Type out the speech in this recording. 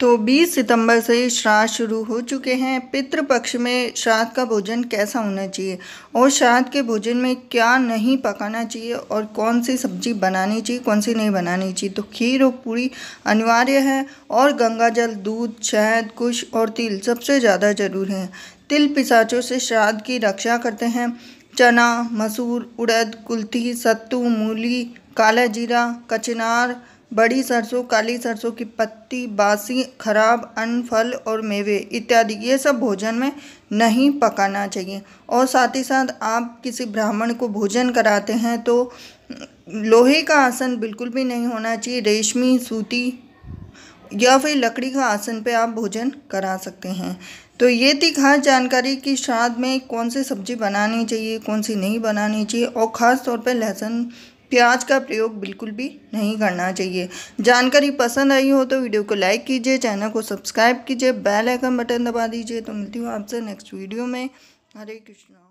तो 20 सितंबर से श्राद्ध शुरू हो चुके हैं पितृपक्ष में श्राद्ध का भोजन कैसा होना चाहिए और श्राद्ध के भोजन में क्या नहीं पकाना चाहिए और कौन सी सब्जी बनानी चाहिए कौन सी नहीं बनानी चाहिए तो खीर और पूरी अनिवार्य है और गंगा जल दूध शहद कुश और तिल सबसे ज़्यादा जरूर है तिल पिसाचों से श्राद्ध की रक्षा करते हैं चना मसूर उड़द कुल्थी सत्तू मूली काला जीरा कचनार बड़ी सरसों काली सरसों की पत्ती बासी खराब अन्न फल और मेवे इत्यादि ये सब भोजन में नहीं पकाना चाहिए और साथ ही साथ आप किसी ब्राह्मण को भोजन कराते हैं तो लोहे का आसन बिल्कुल भी नहीं होना चाहिए रेशमी सूती या फिर लकड़ी का आसन पे आप भोजन करा सकते हैं तो ये थी खास जानकारी कि श्राद्ध में कौन सी सब्जी बनानी चाहिए कौन सी नहीं बनानी चाहिए और ख़ास तौर पर लहसुन प्याज का प्रयोग बिल्कुल भी नहीं करना चाहिए जानकारी पसंद आई हो तो वीडियो को लाइक कीजिए चैनल को सब्सक्राइब कीजिए बेल आइकन बटन दबा दीजिए तो मिलती हूँ आपसे नेक्स्ट वीडियो में हरे कृष्णा